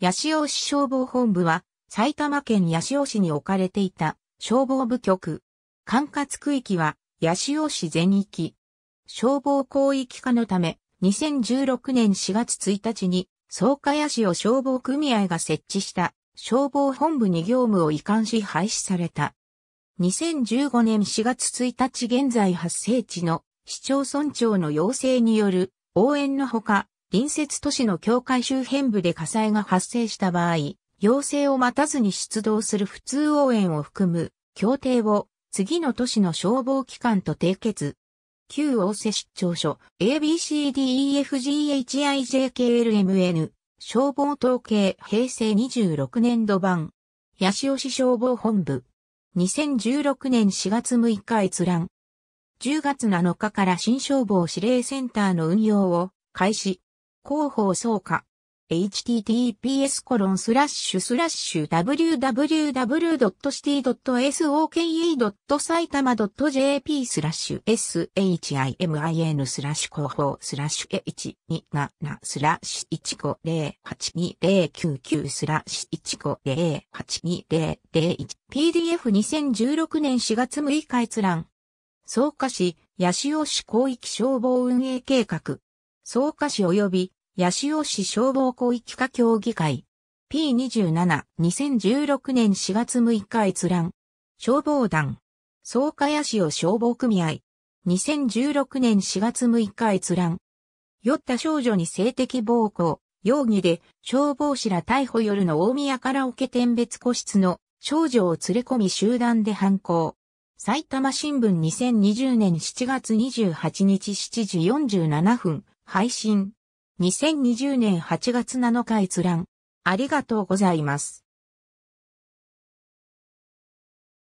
八潮市消防本部は、埼玉県八潮市に置かれていた消防部局。管轄区域は八潮市全域。消防広域化のため、2016年4月1日に、草加八潮消防組合が設置した消防本部に業務を移管し廃止された。2015年4月1日現在発生地の市町村長の要請による応援のほか、隣接都市の境界周辺部で火災が発生した場合、要請を待たずに出動する普通応援を含む協定を次の都市の消防機関と締結。旧大瀬出張所 ABCDEFGHIJKLMN 消防統計平成26年度版八潮市消防本部2016年4月6日閲覧10月7日から新消防指令センターの運用を開始広報総価 https コロンスラッシュスラッシュ www.city.soke.saitama.jp スラッシュ shimin スラッシュ広報スラッシュ h27 スラッシュ1508209スラッシュ1508201 PDF2016 年4月6日閲覧。総加市八潮市広域消防運営計画。草加市及び八潮市消防広域課協議会 P27、2016年4月6日閲覧。消防団。草加八潮消防組合。2016年4月6日閲覧。酔った少女に性的暴行、容疑で消防士ら逮捕夜の大宮カラオケ店別個室の少女を連れ込み集団で犯行。埼玉新聞2020年7月28日7時47分、配信。2020年8月7日閲覧。ありがとうございます。